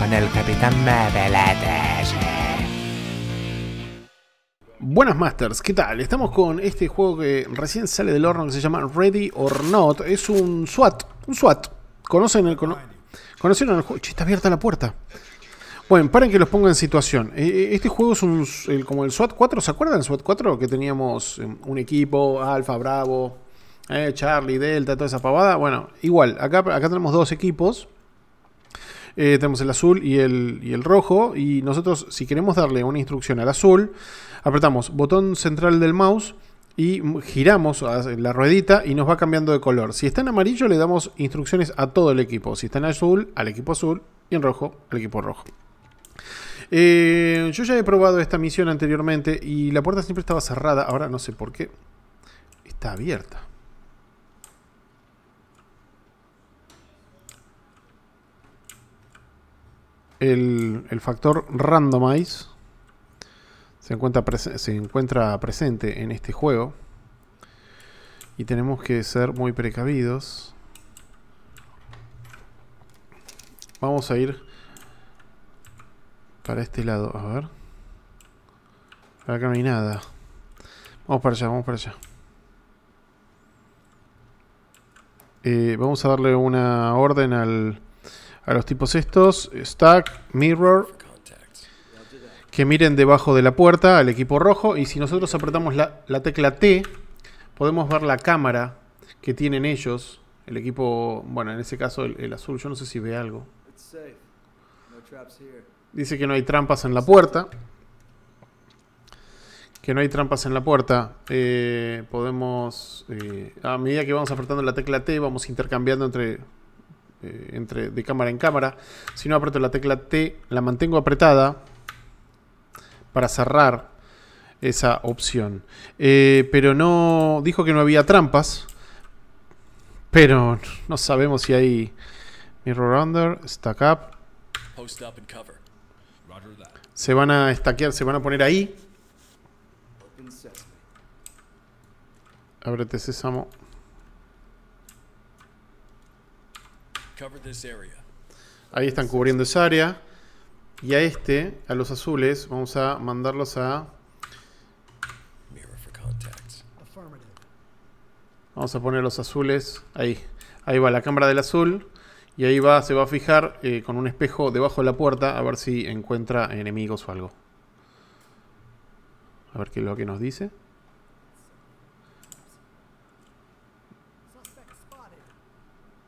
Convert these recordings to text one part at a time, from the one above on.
con el Capitán Buenas Masters, ¿qué tal? Estamos con este juego que recién sale del horno que se llama Ready or Not. Es un SWAT, un SWAT. ¿Conocen el, ¿Conocieron el juego? está abierta la puerta. Bueno, para que los ponga en situación. Eh, eh, este juego es un, como el SWAT 4, ¿se acuerdan del SWAT 4? Que teníamos em, un equipo, Alfa, Bravo, eh, Charlie, Delta, toda esa pavada. Bueno, igual, acá, acá tenemos dos equipos eh, tenemos el azul y el, rojo, y nosotros si queremos darle una instrucción al azul, apretamos botón central del mouse y giramos ah, la ruedita y nos va cambiando de color. Si está en amarillo le damos instrucciones a todo el equipo, si está en azul al equipo azul y en rojo al equipo rojo. Eh, yo ya he probado esta misión anteriormente y la puerta siempre estaba cerrada, ahora no sé por qué. Está abierta. el, factor randomize se encuentra, se encuentra presente en este juego y tenemos que ser muy precavidos. Vamos a ir para este lado, a ver. Para acá no hay nada. Vamos para allá, vamos para allá. Eh, vamos a darle una orden al, a los tipos estos, Stack, Mirror, que miren debajo de la puerta al equipo rojo y si nosotros apretamos la, tecla T, podemos ver la cámara que tienen ellos, el equipo, bueno, en ese caso el, azul, yo no sé si ve algo. Dice que no hay trampas en la puerta. Que no hay trampas en la puerta. Eh, podemos, eh, a medida que vamos apretando la tecla T, vamos intercambiando entre eh, entre, de cámara en cámara. Si no aprieto la tecla T, la mantengo apretada para cerrar esa opción. Eh, pero no dijo que no había trampas. Pero no sabemos si hay mirror under, stack up. Se van a stackear, se van a poner ahí. Ábrete sésamo. Ahí están cubriendo esa área. Y a este, a los azules, vamos a mandarlos a... Vamos a poner los azules. Ahí. Ahí va la cámara del azul. Y ahí va, se va a fijar eh, con un espejo debajo de la puerta a ver si encuentra enemigos o algo. A ver qué es lo que nos dice.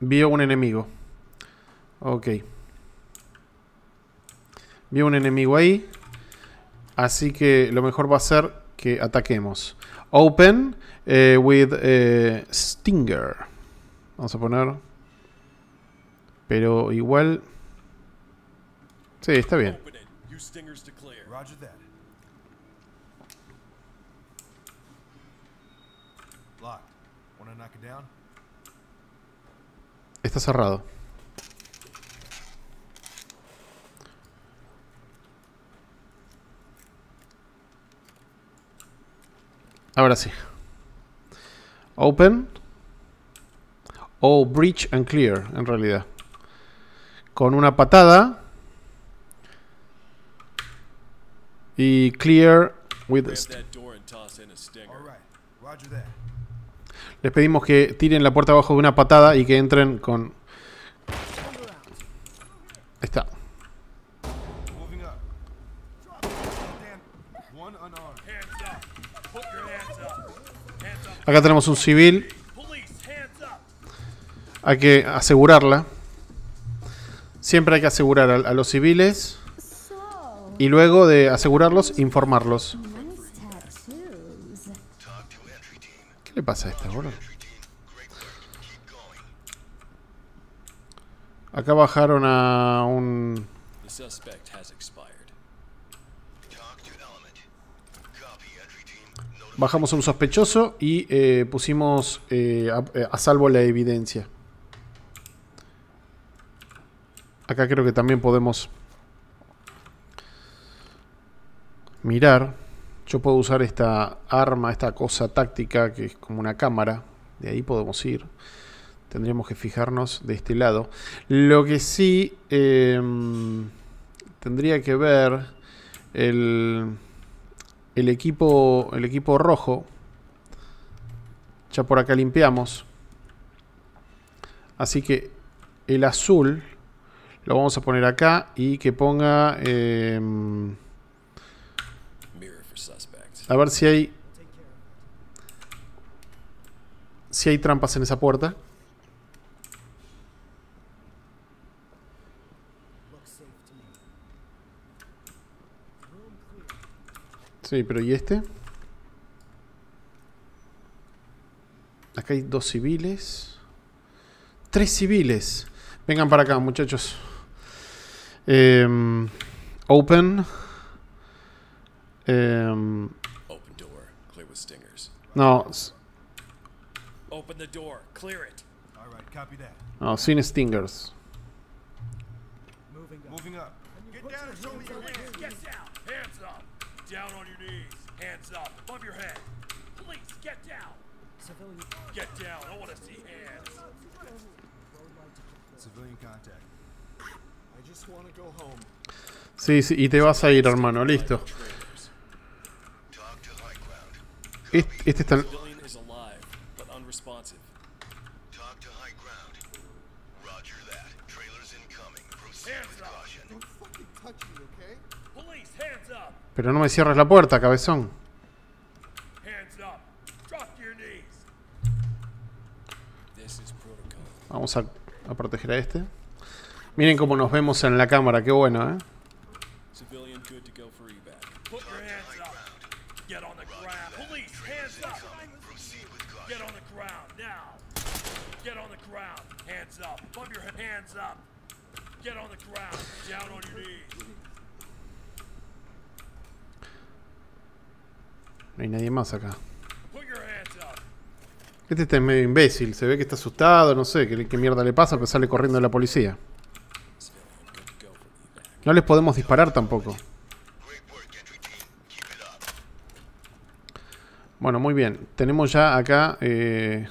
Vio un enemigo. Ok. Vi un enemigo ahí. Así que lo mejor va a ser que ataquemos. Open eh, with eh, Stinger. Vamos a poner... Pero igual... Sí, está bien. Está cerrado. Ahora sí. Open. O breach and clear, en realidad. Con una patada. Y clear with... Les pedimos que tiren la puerta abajo de una patada y que entren con... Ahí está. Acá tenemos un civil. Hay que asegurarla. Siempre hay que asegurar a, los civiles. Y luego de asegurarlos, informarlos. ¿Qué le pasa a esta, boludo? Acá bajaron a un... Bajamos a un sospechoso y eh, pusimos eh, a, salvo la evidencia. Acá creo que también podemos mirar. Yo puedo usar esta arma, esta cosa táctica que es como una cámara. De ahí podemos ir. Tendríamos que fijarnos de este lado. Lo que sí em, tendría que ver el el equipo, el equipo rojo. Ya por acá limpiamos. Así que el azul lo vamos a poner acá y que ponga... Em, a ver si hay... Si hay trampas en esa puerta. Sí, pero ¿y este? Acá hay dos civiles. Tres civiles. Vengan para acá, muchachos. Em, open. Em, open door. Clear with stingers. No. Open the door. Clear it. All right, copy that. No, sin stingers. Moving up. Moving up. Get down and show me your hands. Get down down on your knees. Hands up, above your head. Please, get down. Civilian. Get down. I want to see hands. Civilian contact. I just want to go home. Sí, sí, y te vas a ir, hermano. Listo. Este, este está... Roger that. Trailers incoming. Proceed hands with caution. Don't fucking touch me, okay? Police, hands up. Pero no me cierres la puerta, cabezón. Hands up. Drop your knees. This is protocol. Vamos a, a proteger a este. Miren cómo nos vemos en la cámara, qué bueno, ¿eh? No hay nadie más acá. Este está medio imbécil, se ve que está asustado, no sé qué, mierda le pasa, pero sale corriendo de la policía. No les podemos disparar tampoco. Bueno, muy bien. Tenemos ya acá... Eh,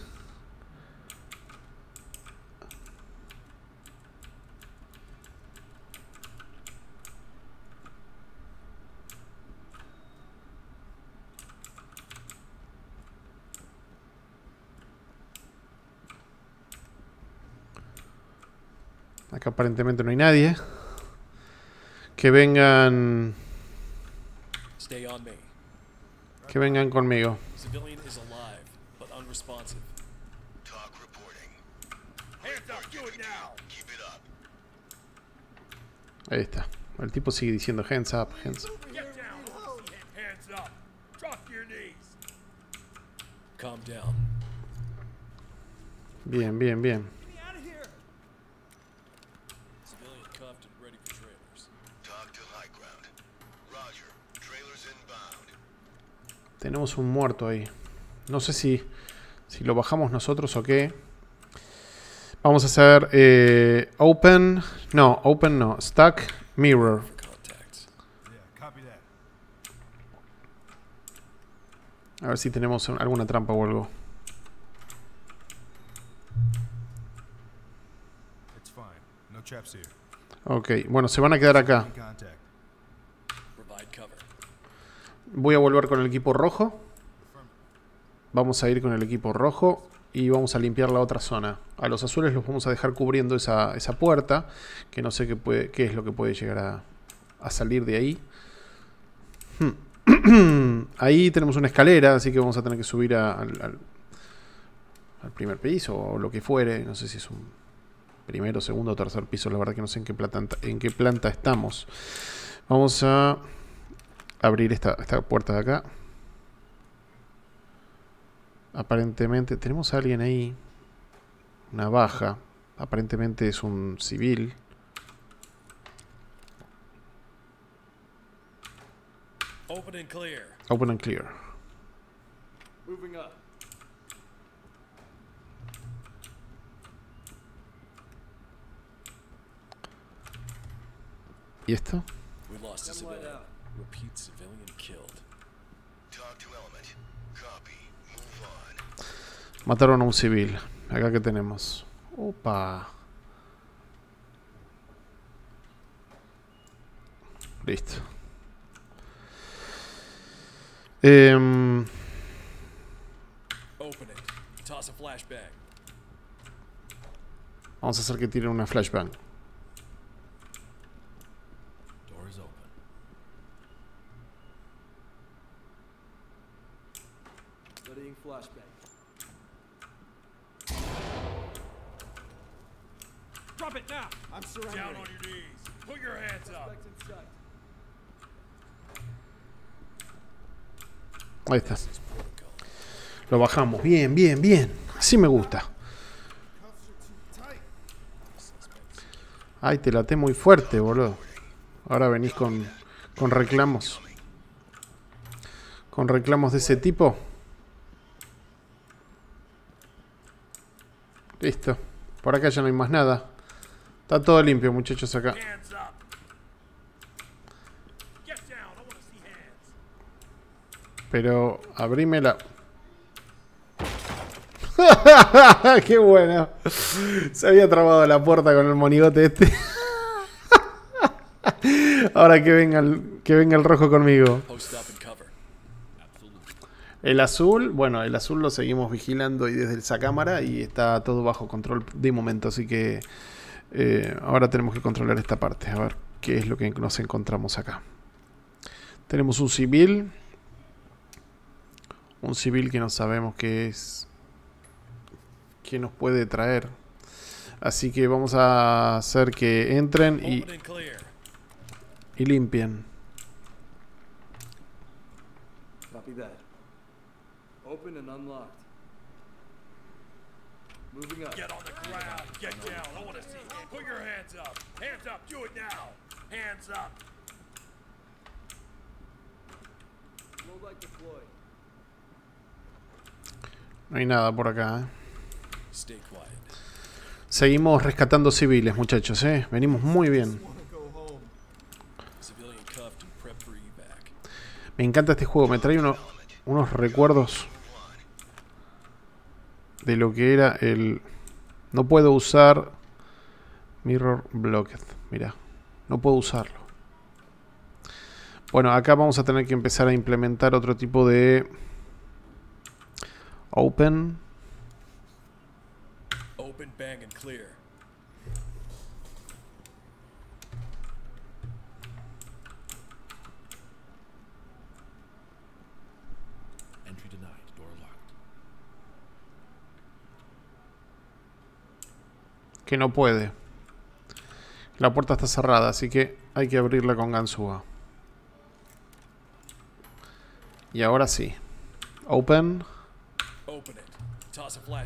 que aparentemente no hay nadie. Que vengan... Que vengan conmigo. Ahí está. El tipo sigue diciendo hands up, hands up. Bien, bien, bien. Tenemos un muerto ahí. No sé si, si lo bajamos nosotros o qué. Vamos a hacer eh, open. No, open no. Stack mirror. A ver si tenemos alguna trampa o algo. Ok, bueno, se van a quedar acá. Voy a volver con el equipo rojo. Vamos a ir con el equipo rojo y vamos a limpiar la otra zona. A los azules los vamos a dejar cubriendo esa, puerta, que no sé qué, puede, qué es lo que puede llegar a, salir de ahí. Hmm. ahí tenemos una escalera, así que vamos a tener que subir al primer piso o lo que fuere. No sé si es un primero, segundo, tercer piso. La verdad que no sé en qué planta, en qué planta estamos. Vamos a abrir esta, esta puerta de acá. Aparentemente tenemos a alguien ahí. Una baja. Aparentemente es un civil. Open clear. Open and clear. Moving up. ¿Y esto? Mataron a un civil. Acá que tenemos. Opa. Listo. Eh, vamos a hacer que tire una flashbang. Ahí está. Lo bajamos. Bien, bien, bien. Así me gusta. Ay, te late muy fuerte, boludo. Ahora venís con, con reclamos. Con reclamos de ese tipo. Listo. Por acá ya no hay más nada. Está todo limpio, muchachos, acá. Pero abrímela. ¡Qué bueno! Se había trabado la puerta con el monigote este. Ahora que venga el, que venga el rojo conmigo. El azul, bueno, el azul lo seguimos vigilando y desde esa cámara y está todo bajo control de momento, así que eh, ahora tenemos que controlar esta parte, a ver qué es lo que nos encontramos acá. Tenemos un civil, un civil que no sabemos qué es, qué nos puede traer. Así que vamos a hacer que entren y, limpien. No hay nada por acá. ¿eh? Seguimos rescatando civiles, muchachos, ¿eh? Venimos muy bien. Me encanta este juego, me trae unos recuerdos de lo que era el... No puedo usar Mirror Blocked. Mira. no puedo usarlo. Bueno, acá vamos a tener que empezar a implementar otro tipo de... Open. Open, bang and clear. no puede. La puerta está cerrada, así que hay que abrirla con ganzúa. Y ahora sí. Open. Open it. a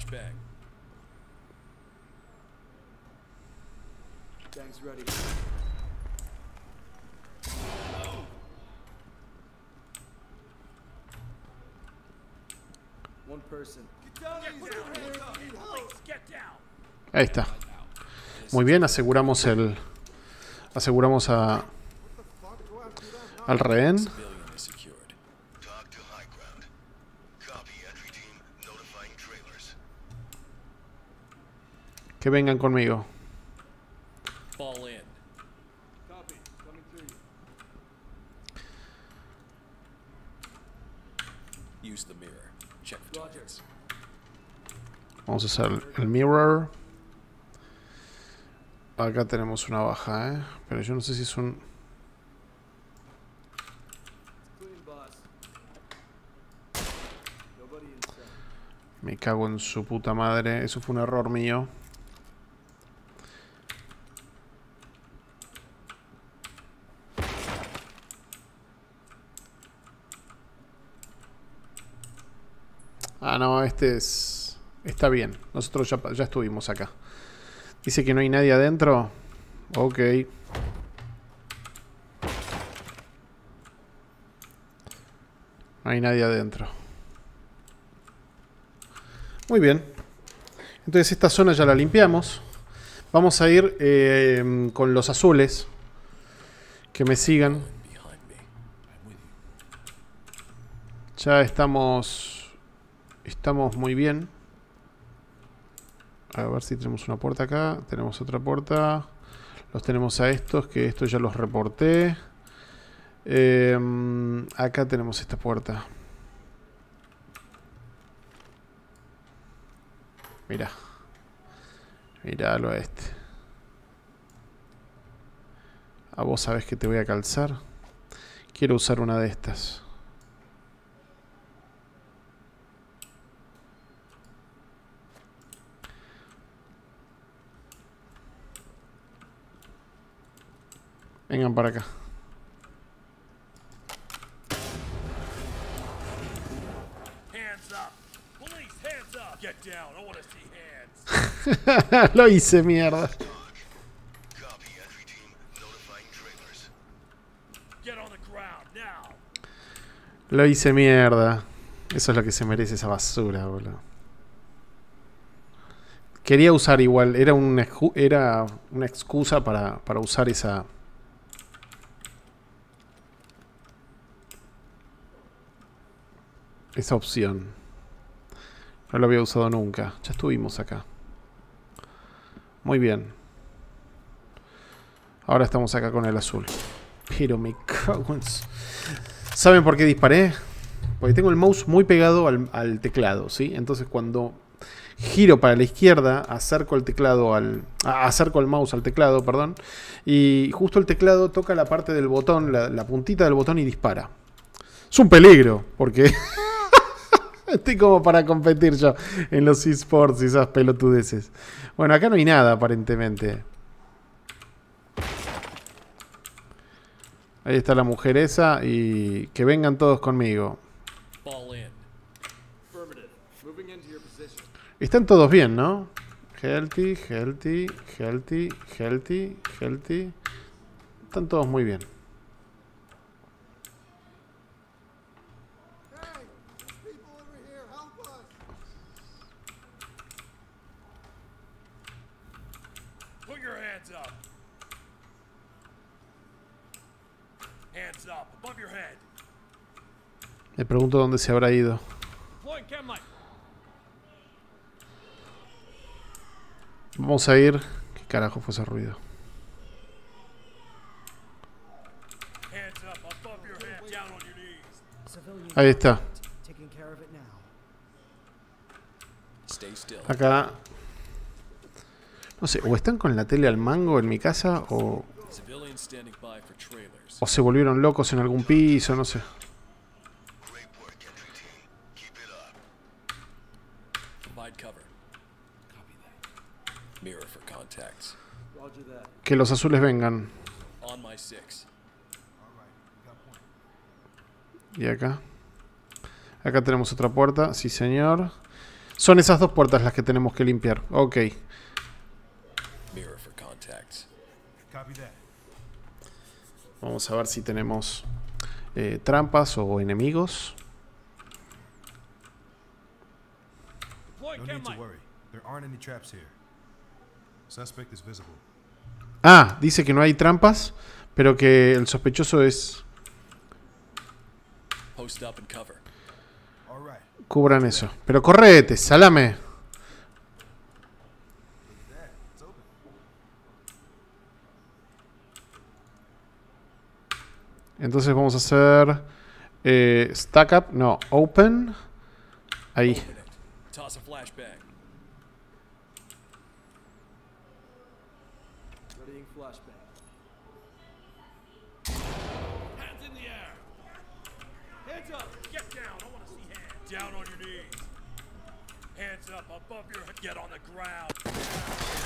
Ahí está. Muy bien, aseguramos el... Aseguramos a... Al rehén. Que vengan conmigo. Vamos a usar el mirror. Acá tenemos una baja, ¿eh? Pero yo no sé si es un... Me cago en su puta madre. Eso fue un error mío. Ah, no, este es... Está bien. Nosotros ya, ya estuvimos acá. Dice que no hay nadie adentro. Ok. No hay nadie adentro. Muy bien. Entonces esta zona ya la limpiamos. Vamos a ir eh, con los azules. Que me sigan. Ya estamos... Estamos muy bien. A ver si tenemos una puerta acá. Tenemos otra puerta. Los tenemos a estos, que estos ya los reporté. Em, acá tenemos esta puerta. Mira, Míralo a este. A vos sabés que te voy a calzar. Quiero usar una de estas. Vengan para acá. Lo hice mierda. Lo hice mierda. Eso es lo que se merece esa basura, boludo. Quería usar igual, era una, era una excusa para usar esa, Esa opción. No lo había usado nunca. Ya estuvimos acá. Muy bien. Ahora estamos acá con el azul. Pero me cago ¿Saben por qué disparé? Porque tengo el mouse muy pegado al, teclado, ¿sí? Entonces cuando giro para la izquierda, acerco el teclado al... Acerco el mouse al teclado, perdón. Y justo el teclado toca la parte del botón, la, la puntita del botón y dispara. Es un peligro, porque... estoy como para competir yo en los esports y esas pelotudeces. Bueno, acá no hay nada aparentemente. Ahí está la mujer esa y que vengan todos conmigo. Están todos bien, ¿no? Healthy, healthy, healthy, healthy, healthy. Están todos muy bien. Me pregunto dónde se habrá ido. Vamos a ir... ¿Qué carajo fue ese ruido? Ahí está. Acá... No sé, o están con la tele al mango en mi casa o... O se volvieron locos en algún piso, no sé. que los azules vengan. Y acá. Acá tenemos otra puerta. Sí, señor. Son esas dos puertas las que tenemos que limpiar. Ok. Vamos a ver si tenemos eh, trampas o enemigos. No Suspect is visible. Ah, dice que no hay trampas, pero que el sospechoso es... Cubran eso. Pero correte, salame. Entonces vamos a hacer eh, stack up, no, open. Ahí.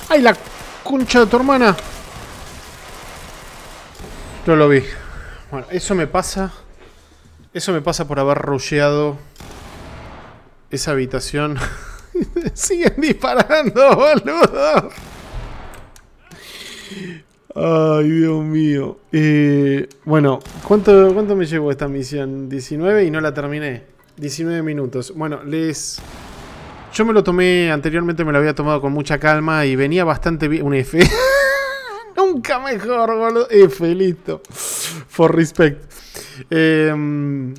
¡Ay, la concha de tu hermana! No lo vi. Bueno, eso me pasa. Eso me pasa por haber rusheado esa habitación. Siguen disparando, boludo. Ay, Dios mío. Eh, bueno, ¿cuánto, ¿cuánto me llevó esta misión? 19 y no la terminé. 19 minutos. Bueno, les... Yo me lo tomé anteriormente, me lo había tomado con mucha calma y venía bastante bien. Un F. Nunca mejor, boludo. F, listo. For respect. Em,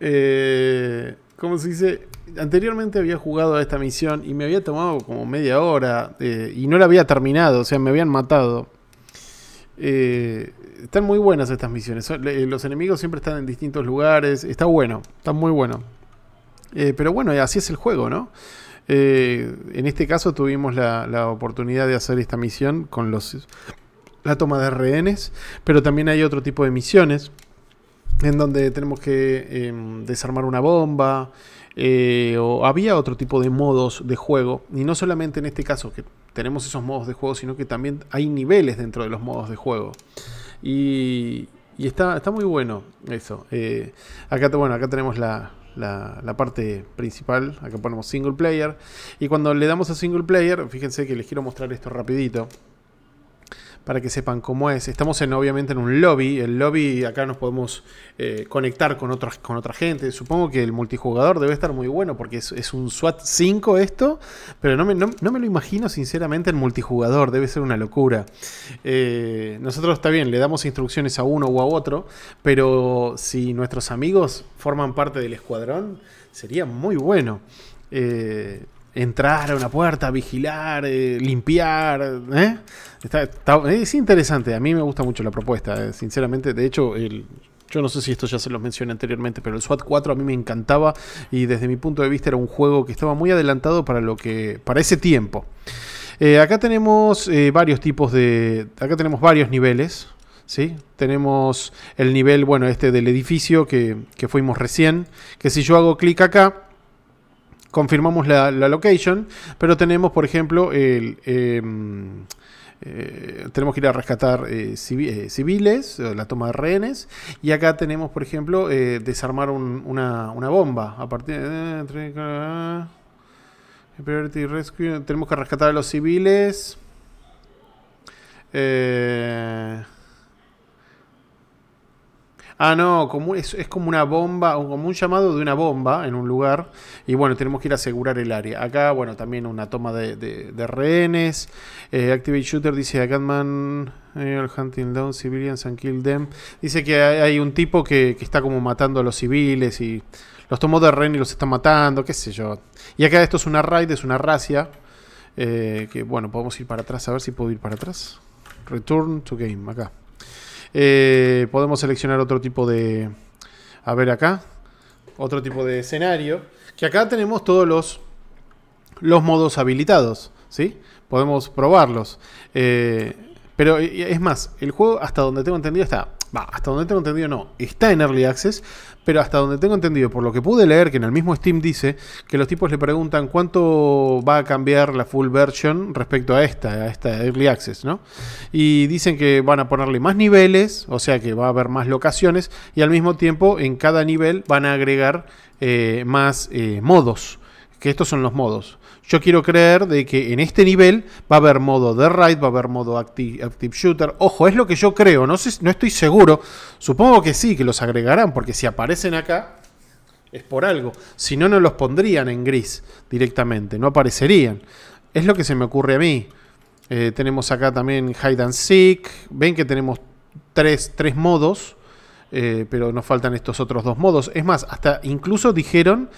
eh, ¿Cómo se dice? Anteriormente había jugado a esta misión y me había tomado como media hora eh, y no la había terminado, o sea, me habían matado. Eh, están muy buenas estas misiones. Eh, los enemigos siempre están en distintos lugares. Está bueno, está muy bueno. Eh, pero bueno, eh, así es el juego, ¿no? Eh, en este caso tuvimos la, oportunidad de hacer esta misión con los, la toma de rehenes, pero también hay otro tipo de misiones en donde tenemos que em, desarmar una bomba, o había otro tipo de modos de juego, y no solamente en este caso que tenemos esos modos de juego, sino que también hay niveles dentro de los modos de juego. Y, y está, está muy bueno eso. acá, bueno, acá tenemos la, la, parte principal. Acá ponemos single player. Y cuando le damos a single player, fíjense que les quiero mostrar esto rapidito para que sepan cómo es. Estamos en, obviamente en un lobby. El lobby acá nos podemos eh, conectar con, con otra gente. Supongo que el multijugador debe estar muy bueno porque es, un SWAT 5 esto, pero no me, lo imagino sinceramente el multijugador. Debe ser una locura. Eh, nosotros está bien, le damos instrucciones a uno u a otro, pero si nuestros amigos forman parte del escuadrón, sería muy bueno. Eh, entrar a una puerta, vigilar, eh, limpiar. ¿eh? es interesante, a mí me gusta mucho la propuesta, eh, sinceramente. De hecho, yo no sé si esto ya se los mencioné anteriormente, pero el SWAT 4 a mí me encantaba y desde mi punto de vista era un juego que estaba muy adelantado para, lo que, para ese tiempo. acá tenemos varios tipos de... Acá tenemos varios niveles. ¿Sí? Tenemos el nivel, bueno, este del edificio que, que fuimos recién, que si yo hago clic acá, confirmamos la, location, pero tenemos, por ejemplo, el... Em, eh, tenemos que ir a rescatar eh, eh, civiles, la toma de rehenes, y acá tenemos, por ejemplo, desarmar una, bomba. A partir de. tenemos que rescatar a los civiles. Eh ah, no, como, es, como una bomba, como un llamado de una bomba en un lugar, y bueno, tenemos que ir a asegurar el área. Acá, bueno, también una toma de, rehenes. Eh, Activate Shooter dice, Gunman eh, hunting down civilians and kill them. Dice que hay, un tipo que, está como matando a los civiles y los tomó de rehenes y los está matando, qué sé yo. Y acá esto es una raid, es una racia. Eh, que bueno, podemos ir para atrás, a ver si puedo ir para atrás. Return to game, acá. Eh, podemos seleccionar otro tipo de... A ver acá. Otro tipo de escenario. Que acá tenemos todos los, los modos habilitados. ¿Sí? Podemos probarlos. Eh, pero es más, el juego hasta donde tengo entendido está hasta donde tengo entendido no, está en Early Access, pero hasta donde tengo entendido, por lo que pude leer, que en el mismo Steam dice que los tipos le preguntan cuánto va a cambiar la full version respecto a esta, a esta Early Access, ¿no? Y dicen que van a ponerle más niveles, o sea que va a haber más locaciones, y al mismo tiempo en cada nivel van a agregar eh, más eh, modos que estos son los modos. Yo quiero creer de que en este nivel va a haber modo de raid, va a haber modo active, shooter. Ojo, es lo que yo creo, no, sé, no estoy seguro. Supongo que sí, que los agregarán, porque si aparecen acá es por algo. Si no, no los pondrían en gris directamente, no aparecerían. Es lo que se me ocurre a mí. Eh, tenemos acá también Hide and Seek. Ven que tenemos tres, modos, eh, pero nos faltan estos otros dos modos. Es más, hasta incluso dijeron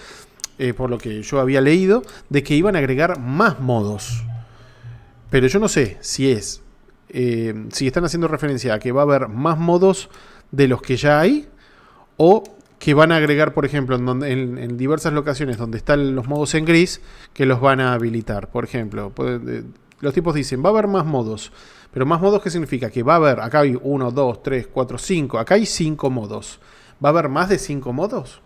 eh, por lo que yo había leído, de que iban a agregar más modos. Pero yo no sé si es, eh, si están haciendo referencia a que va a haber más modos de los que ya hay, o que van a agregar, por ejemplo, en, diversas locaciones donde están los modos en gris, que los van a habilitar. Por ejemplo, los tipos dicen, va a haber más modos. Pero más modos, ¿qué significa? Que va a haber, acá hay 1, 2, 3, 4, 5, acá hay 5 modos. ¿Va a haber más de 5 modos?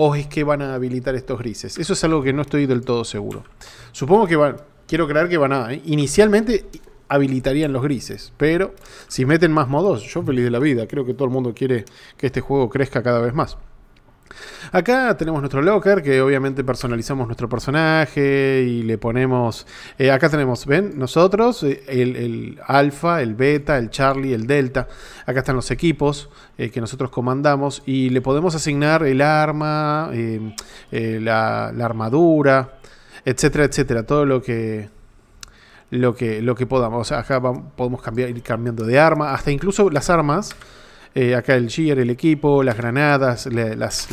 o oh, es que van a habilitar estos grises. Eso es algo que no estoy del todo seguro. Supongo que van, quiero creer que van a, ¿eh? inicialmente habilitarían los grises, pero si meten más modos, yo feliz de la vida, creo que todo el mundo quiere que este juego crezca cada vez más. Acá tenemos nuestro locker, que obviamente personalizamos nuestro personaje y le ponemos... Eh, acá tenemos, ven, nosotros, eh, el, alfa, el beta, el charlie, el delta. Acá están los equipos eh, que nosotros comandamos y le podemos asignar el arma, em, la, armadura, etcétera, etcétera. Todo lo que, lo que, lo que podamos. acá podemos cambiar, ir cambiando de arma, hasta incluso las armas eh, acá el gear, el equipo, las granadas, las,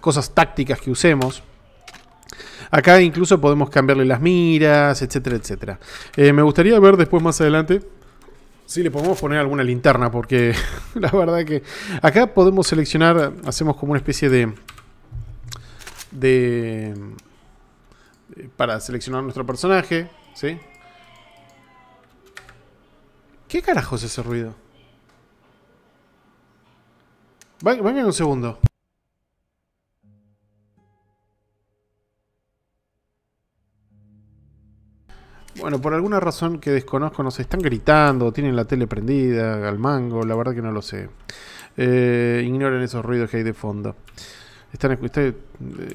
cosas tácticas que usemos. Acá incluso podemos cambiarle las miras, etcétera, etcétera. Eh, me gustaría ver después más adelante si le podemos poner alguna linterna, porque la verdad que acá podemos seleccionar, hacemos como una especie de... de eh, para seleccionar nuestro personaje, ¿sí? ¿Qué carajos es ese ruido? Vengan un segundo. Bueno, por alguna razón que desconozco, no sé, están gritando, tienen la tele prendida, al mango, la verdad que no lo sé. Eh, ignoren esos ruidos que hay de fondo. Están, este,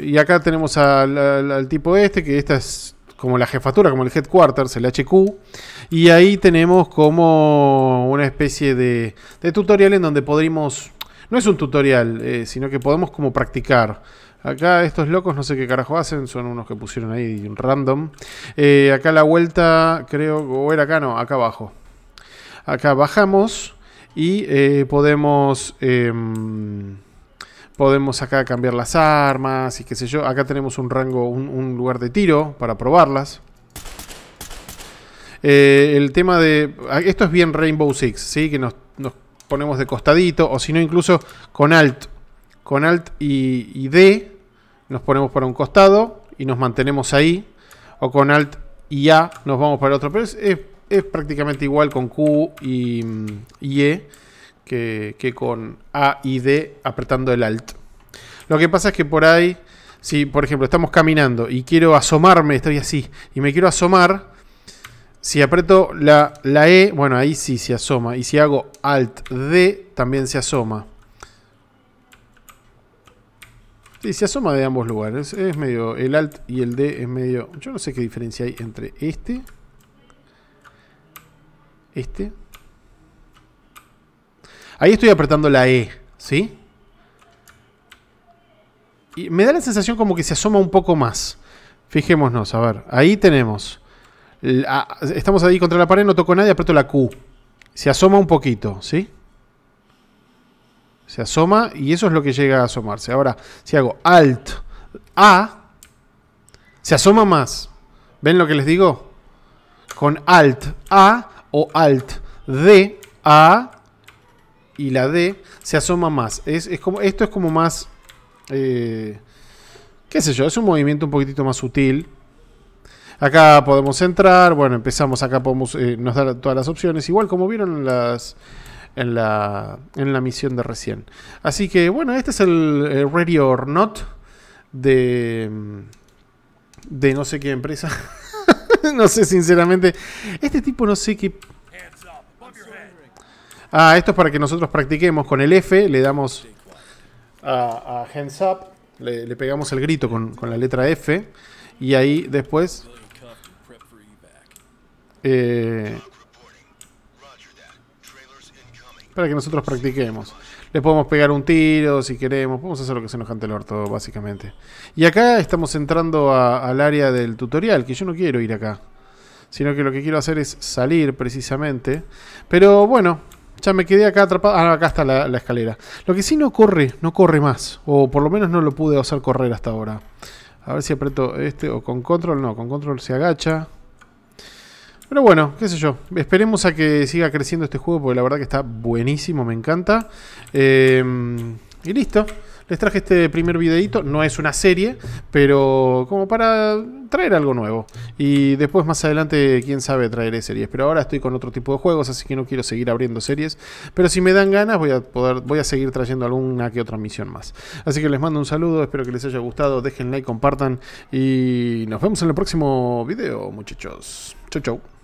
y acá tenemos al, tipo este, que esta es como la jefatura, como el headquarters, el HQ. Y ahí tenemos como una especie de, de tutorial en donde podríamos no es un tutorial, eh, sino que podemos como practicar. Acá estos locos, no sé qué carajo hacen, son unos que pusieron ahí un random. Eh, acá la vuelta, creo, o era acá, no, acá abajo. Acá bajamos y eh, podemos... Em, podemos acá cambiar las armas y qué sé yo. Acá tenemos un rango, un, lugar de tiro para probarlas. el tema de... Ah, esto es bien Rainbow Six, ¿sí? Que nos, nos ponemos de costadito, o si no, incluso con Alt. Con Alt y, D nos ponemos para un costado y nos mantenemos ahí. O con Alt y A nos vamos para el otro. Pero es, es, prácticamente igual con Q y, E que, que, con A y D apretando el Alt. Lo que pasa es que por ahí, si por ejemplo estamos caminando y quiero asomarme, estoy así, y me quiero asomar, si aprieto la, la E, bueno, ahí sí se asoma. Y si hago Alt D, también se asoma. Y se asoma de ambos lugares. Es medio. El Alt y el D es medio. Yo no sé qué diferencia hay entre este. Este. Ahí estoy apretando la E, ¿sí? Y me da la sensación como que se asoma un poco más. Fijémonos, a ver. Ahí tenemos Ah, estamos ahí contra la pared, no toco nadie, aprieto la Q. Se asoma un poquito, ¿sí? Se asoma y eso es lo que llega a asomarse. Ahora, si hago Alt A, se asoma más. ¿Ven lo que les digo? Con Alt A o Alt D, A y la D se asoma más. Es, como, esto es como más... Eh, qué sé yo, es un movimiento un poquitito más sutil. Acá podemos entrar, bueno, empezamos, acá podemos, eh, nos da todas las opciones, igual como vieron en las... En la, misión de recién. Así que bueno, este es el, radio or Not de, de no sé qué empresa. no sé, sinceramente. Este tipo no sé qué Ah, esto es para que nosotros practiquemos con el F, le damos a, hands up, le, pegamos el grito con, con, la letra F y ahí después eh, para que nosotros practiquemos. Le podemos pegar un tiro si queremos. Podemos hacer lo que se nos cante el orto, básicamente. Y acá estamos entrando al área del tutorial, que yo no quiero ir acá. Sino que lo que quiero hacer es salir, precisamente. Pero bueno, ya me quedé acá atrapado. Ah, acá está la, escalera. Lo que sí no corre, no corre más. O por lo menos no lo pude usar correr hasta ahora. A ver si aprieto este o con control. No, con control se agacha. Pero bueno, qué sé yo. Esperemos a que siga creciendo este juego porque la verdad que está buenísimo, me encanta. Em, y listo. Les traje este primer videito, no es una serie, pero como para traer algo nuevo. Y después más adelante, quién sabe, traeré series. Pero ahora estoy con otro tipo de juegos, así que no quiero seguir abriendo series. Pero si me dan ganas, voy a poder, voy a seguir trayendo alguna que otra misión más. Así que les mando un saludo, espero que les haya gustado. Dejen like, compartan y nos vemos en el próximo video, muchachos. Chau, chau.